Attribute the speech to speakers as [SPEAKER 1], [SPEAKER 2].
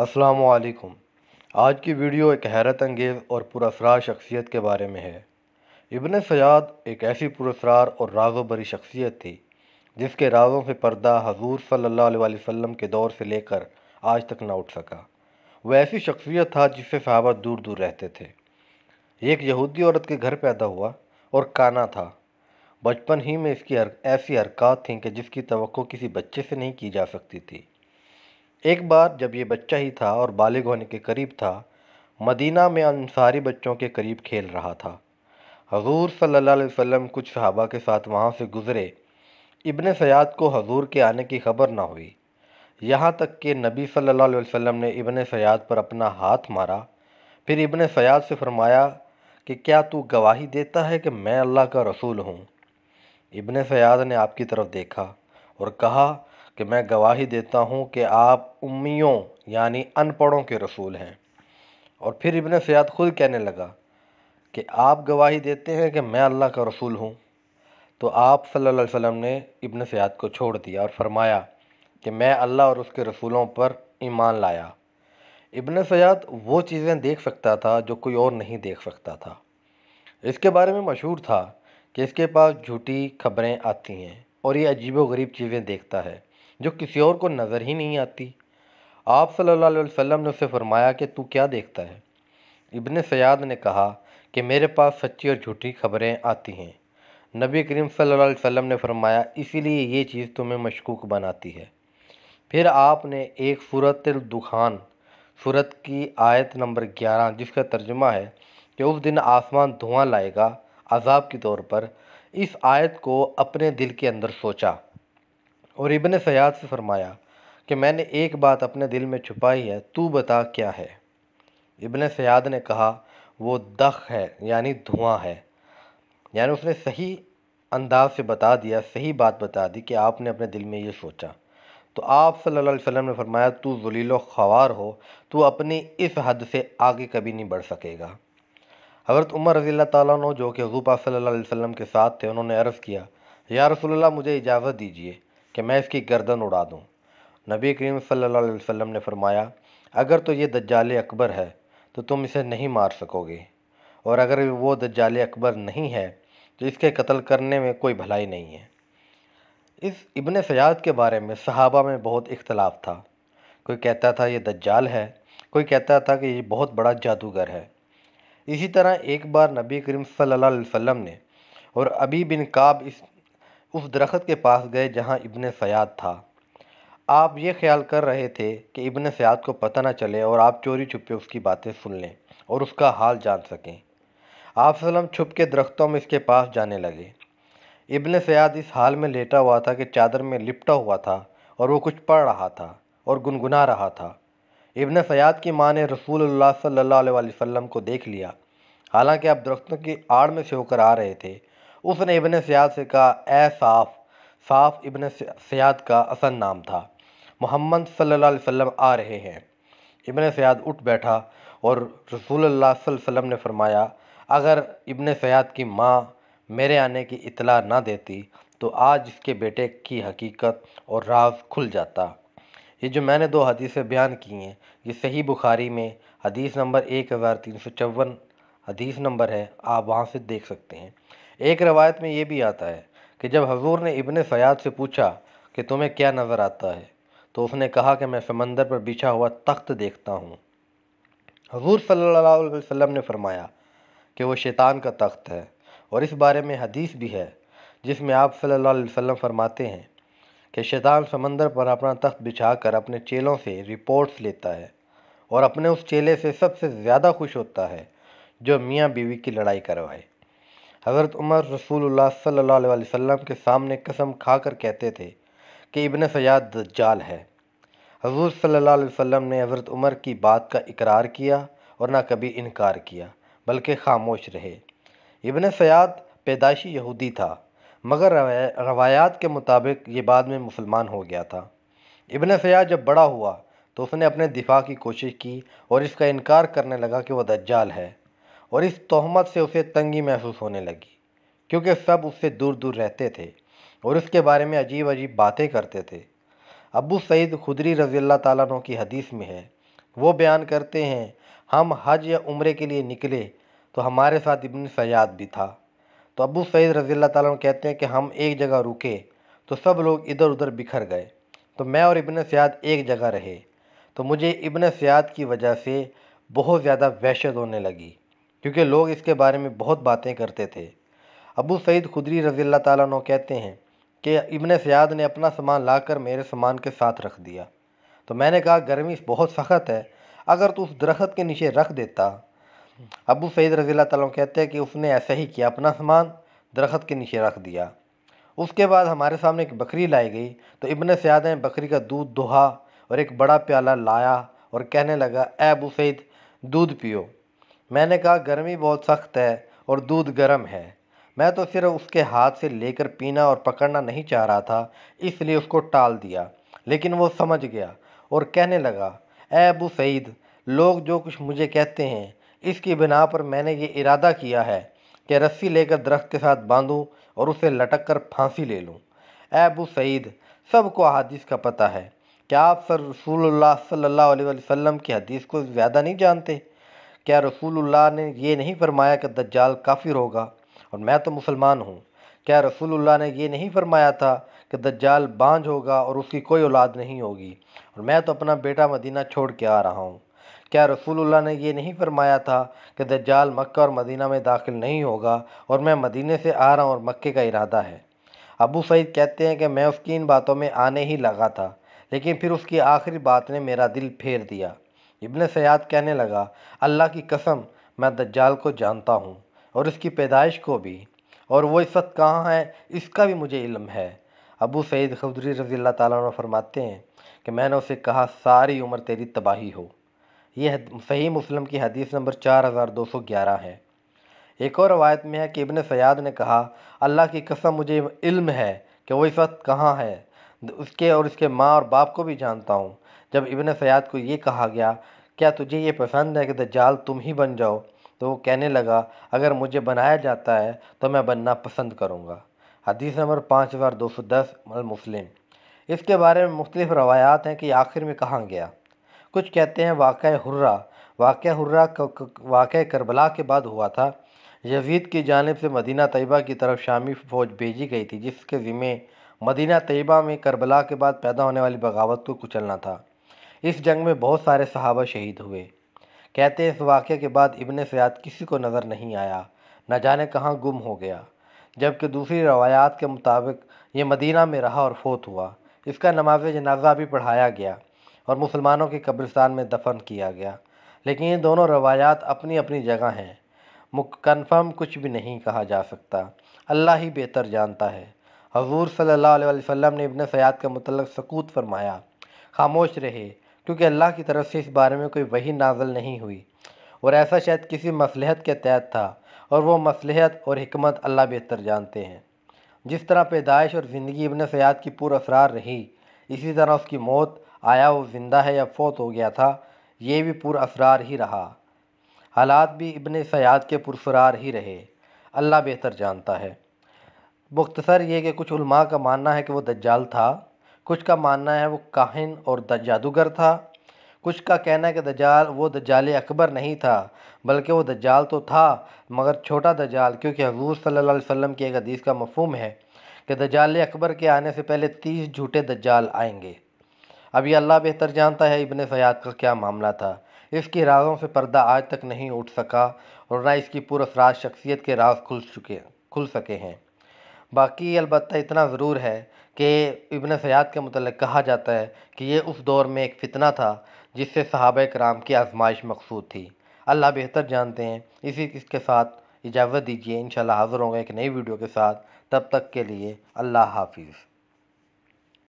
[SPEAKER 1] असलकुम आज की वीडियो एक हैरत अंगेज़ और पुरसरार शख्सियत के बारे में है इबन सयाद एक ऐसी पुरसरार और राजो भरी शख्सियत थी जिसके राजों से पर्दा हजूर सल्ला वसम के दौर से लेकर आज तक ना उठ सका वह ऐसी शख्सियत था जिससे सहाबा दूर दूर रहते थे एक यहूदी औरत के घर पैदा हुआ और काना था बचपन ही में इसकी हर, ऐसी हरकत थी कि जिसकी तो किसी बच्चे से नहीं की जा सकती थी एक बार जब ये बच्चा ही था और बालिग़ होने के करीब था मदीना में अंसारी बच्चों के करीब खेल रहा था हजूर सल्लल्लाहु अलैहि वसल्लम कुछ सहाबा के साथ वहाँ से गुज़रे इब्ने सयाद को हजूर के आने की खबर ना हुई यहाँ तक कि नबी सल्लल्लाहु अलैहि वसल्लम ने इब्ने सयाद पर अपना हाथ मारा फिर इब्ने सयाद से फरमाया कि क्या तू गवाही देता है कि मैं अल्लाह का रसूल हूँ इब्ने सयाद ने आपकी तरफ़ देखा और कहा कि मैं गवाही देता हूँ कि आप उम्मीदों यानी अनपढ़ों के रसूल हैं और फिर इबन सयाद ख़ुद कहने लगा कि आप गवाही देते हैं कि मैं अल्लाह का रसूल हूँ तो आप सल्लल्लाहु अलैहि वसल्लम ने इबन सयाद को छोड़ दिया और फरमाया कि मैं अल्लाह और उसके रसूलों पर ईमान लाया इबन सयाद वो चीज़ें देख सकता था जो कोई और नहीं देख सकता था इसके बारे में मशहूर था कि इसके पास झूठी खबरें आती हैं और ये अजीब व गरीब चीज़ें देखता है जो किसी और को नज़र ही नहीं आती आप सल्ला अलैहि ने उसे फरमाया कि तू क्या देखता है इबन सयाद ने कहा कि मेरे पास सच्ची और झूठी खबरें आती हैं नबी करीम सल्लल्लाहु अलैहि वसल्लम ने फरमाया इसीलिए ये चीज़ तुम्हें मशकूक बनाती है फिर आपने एक सूरत दुखान सूरत की आयत नंबर ग्यारह जिसका तर्जमा है कि उस दिन आसमान धुआं लाएगा अजाब के तौर पर इस आयत को अपने दिल के अंदर सोचा और इबन सयाद से फरमाया कि मैंने एक बात अपने दिल में छुपाई है तू बता क्या है इबन सयाद ने कहा वो दख है यानी धुआं है यानी उसने सही अंदाज से बता दिया सही बात बता दी कि आपने अपने दिल में ये सोचा तो आप सल्लल्लाहु अलैहि वसल्लम ने फरमाया तू जलील ख़वार हो तू अपनी इस हद से आगे कभी नहीं बढ़ सकेगा हज़रत उमर रज़ी ताली जो कि हजूपा सल्ला वसम के साथ थे उन्होंने अर्ज़ किया या रसोल्ला मुझे इजाज़त दीजिए कि मैं इसकी गर्दन उड़ा दूँ नबी करीम सल्लल्लाहु ने फरमाया अगर तो ये दज्जाल अकबर है तो तुम इसे नहीं मार सकोगे और अगर वो दज्जाल अकबर नहीं है तो इसके कत्ल करने में कोई भलाई नहीं है इस इबन सयाद के बारे में सहाबा में बहुत इख्तलाफ था कोई कहता था ये दज्जाल है कोई कहता था कि ये बहुत बड़ा जादूगर है इसी तरह एक बार नबी करीम सल्लल्लाहु अलैहि वसल्लम ने और अबी बिन काब इस उस दरख्त के पास गए जहाँ इब्न सयाद था आप ये ख्याल कर रहे थे कि इब्न सयाद को पता ना चले और आप चोरी छुपे उसकी बातें सुन लें और उसका हाल जान सकें आप सलम छुप के दरख्तों में इसके पास जाने लगे इबन सयाद इस हाल में लेटा हुआ था कि चादर में लिपटा हुआ था और वो कुछ पढ़ रहा था और गुनगुना रहा था इब्न सयाद की माँ ने रसूल सल्ला वसम को देख लिया हालांकि आप दरख्तों की आड़ में से होकर आ रहे थे उसने इबन सयाद से कहा ए साफ साफ इबन सयाद का असल नाम था मोहम्मद सल्लल्लाहु अलैहि वसल्लम आ रहे हैं इबन सयाद उठ बैठा और रसूल वसल्लम ने फरमाया अगर इबन सयाद की माँ मेरे आने की इतला ना देती तो आज इसके बेटे की हकीकत और राज खुल जाता ये जो मैंने दो हदीसें बयान की हैं ये सही बुखारी में हदीस नंबर एक हज़ार तीन सौ चौवन हदीस नंबर है आप वहाँ से देख सकते हैं एक रवायत में ये भी आता है कि जब हजूर ने इबन सयाद से पूछा कि तुम्हें क्या नज़र आता है तो उसने कहा कि मैं समंदर पर बिछा हुआ तख्त देखता हूँ हजूर सल्ला वसम ने फरमाया कि वह शैतान का तख्त है और इस बारे में हदीस भी है जिसमें आप सल्ला वसम फरमाते हैं कि शैतान समंदर पर अपना तख्त बिछा कर अपने चेलों से रिपोर्ट्स लेता है और अपने उस चेले से सबसे ज़्यादा खुश होता है जो मियाँ बीवी की लड़ाई करवाए हज़रत उमर रसूल सल्लल्लाहु के सामने कसम खा कर कहते थे कि इबन सयाद दज्जाल है हजूर सल्ला अलैहि ने हज़रत उमर की बात का इकरार किया और ना कभी इनकार किया बल्कि खामोश रहे इबन सयाद पैदाइशी यहूदी था मगर रवायात के मुताबिक ये बाद में मुसलमान हो गया था इबन सयाद जब बड़ा हुआ तो उसने अपने दिफा की कोशिश की और इसका इनकार करने लगा कि वह दज्जाल है और इस तोहमत से उसे तंगी महसूस होने लगी क्योंकि सब उससे दूर दूर रहते थे और उसके बारे में अजीब अजीब बातें करते थे अबू सईद खुदरी रज़ी अल्लाह तु की हदीस में है वो बयान करते हैं हम हज या उम्र के लिए निकले तो हमारे साथ इबन सयाद भी था तो अबू सईद रज़ी अल्लाह तु कहते हैं कि हम एक जगह रुके तो सब लोग इधर उधर बिखर गए तो मैं और इबन सयाद एक जगह रहे तो मुझे इबन सयाद की वजह से बहुत ज़्यादा वहशत होने लगी क्योंकि लोग इसके बारे में बहुत बातें करते थे अबू सईद खुदरी रज़ी अल्लाह तु कहते हैं कि इबन सयाद ने अपना सामान लाकर मेरे सामान के साथ रख दिया तो मैंने कहा गर्मी बहुत सख्त है अगर तो उस दरख्त के नीचे रख देता अबू सईद रज़ी तु कहते हैं कि उसने ऐसा ही किया अपना सामान दरख्त के नीचे रख दिया उसके बाद हमारे सामने एक बकरी लाई गई तो इबन सयाद ने बकरी का दूध दोहा और एक बड़ा प्याला लाया और कहने लगा ए अबू सईद दूध पियो मैंने कहा गर्मी बहुत सख्त है और दूध गर्म है मैं तो सिर्फ उसके हाथ से लेकर पीना और पकड़ना नहीं चाह रहा था इसलिए उसको टाल दिया लेकिन वो समझ गया और कहने लगा ए अबू सईद लोग जो कुछ मुझे कहते हैं इसकी बिना पर मैंने ये इरादा किया है कि रस्सी लेकर दरख्त के साथ बांधूं और उसे लटक कर फांसी ले लूँ ए अबू सईद सबको अहादीस का पता है क्या आप सर रसूल सल्ला वसम की हदीस को ज़्यादा नहीं जानते क्या रसूलुल्लाह ने ये नहीं फरमाया कि दज्जाल काफिर होगा और मैं तो मुसलमान हूँ क्या रसूलुल्लाह ने ये नहीं फरमाया था कि दज्जाल बांझ होगा और उसकी कोई औलाद नहीं होगी और मैं तो अपना बेटा मदीना छोड़ के आ रहा हूँ क्या रसूलुल्लाह ने यह नहीं फरमाया था कि दज्जाल मक्का और मदीना में दाखिल नहीं होगा और मैं मदीने से आ रहा हूँ और मक्के का इरादा है अबू सईद कहते हैं कि मैं उसकी इन बातों में आने ही लगा था लेकिन फिर उसकी आखिरी बात ने मेरा दिल फेर दिया इब्न सयाद कहने लगा अल्लाह की कसम मैं दज्जाल को जानता हूँ और इसकी पैदाइश को भी और वो इस वक्त कहाँ है इसका भी मुझे इल्म है अबू सईद खुदरी रज़ी अल्लाह फरमाते हैं कि मैंने उसे कहा सारी उम्र तेरी तबाही हो यह सही मुस्लिम की हदीस नंबर चार हज़ार दो सौ ग्यारह है एक और रवायत में है कि इबन सयाद ने कहा अल्लाह की कसम मुझे इल्म है कि वो इस वक्त कहाँ है उसके और उसके माँ और बाप को भी जानता हूँ जब इबन सयाद को ये कहा गया क्या तुझे ये पसंद है कि दज्जाल तुम ही बन जाओ तो वो कहने लगा अगर मुझे बनाया जाता है तो मैं बनना पसंद करूँगा हदीस नंबर पाँच हज़ार दो सौ दस मुस्लिम इसके बारे में मुख्तलिफ रवायात हैं कि आखिर में कहाँ गया कुछ कहते हैं वाक़ हुर्रा वाक़ हुर्रा वाक़ करबला के बाद हुआ था यजीद की जानब से मदीना तयबा की तरफ शामी फ़ौज भेजी गई थी जिसके ज़िम्मे मदीना तयबा में करबला के बाद पैदा होने वाली बगावत को कुचलना था इस जंग में बहुत सारे सहाबा शहीद हुए कहते हैं इस वाक़े के बाद इबन सयाद किसी को नज़र नहीं आया न जाने कहाँ गुम हो गया जबकि दूसरी रवायात के मुताबिक ये मदीना में रहा और फोत हुआ इसका नमाज जनाजा भी पढ़ाया गया और मुसलमानों के कब्रिस्तान में दफन किया गया लेकिन ये दोनों रवायात अपनी अपनी जगह हैं कन्फर्म कुछ भी नहीं कहा जा सकता अल्लाह ही बेहतर जानता है हजूर सल्ला वसम ने इबन सयाद के मतलब सकूत फरमाया खामोश रहे क्योंकि अल्लाह की तरफ से इस बारे में कोई वही नाजल नहीं हुई और ऐसा शायद किसी मसलहत के तहत था और वह मसलहत और हमत अल्लाह बेहतर जानते हैं जिस तरह पैदाइश और ज़िंदगी इबन सयाद की पुरसरार रही इसी तरह उसकी मौत आया वो ज़िंदा है या फोत हो गया था ये भी पुरसरार ही रहा हालात भी इबन सयाद के पुरसरार ही रहे अल्लाह बेहतर जानता है मुख्तसर ये कि कुछ उलमा का मानना है कि वह दज्जाल था कुछ का मानना है वो काहिन और जादूगर था कुछ का कहना है कि दजाल वो दजाल अकबर नहीं था बल्कि वो दजाल तो था मगर छोटा दजाल क्योंकि हजूर सल्ला वसम की एक हदीस का मफहम है कि दजाल अकबर के आने से पहले तीस झूठे दजाल आएंगे अब ये अल्लाह बेहतर जानता है इबन सयाद का क्या मामला था इसकी राजों से पर्दा आज तक नहीं उठ सका और ना इसकी पुरफराज शख्सियत के राज खुल चुके खुल सके हैं बाकी अलबत् इतना ज़रूर है के इबन सयाद के मतलब कहा जाता है कि ये उस दौर में एक फितना था जिससे सहाब कराम की आजमाइश मकसूद थी अल्लाह बेहतर जानते हैं इसी इसके साथ इजाज़त दीजिए इन हाज़िर होंगे एक नई वीडियो के साथ तब तक के लिए अल्लाह हाफिज़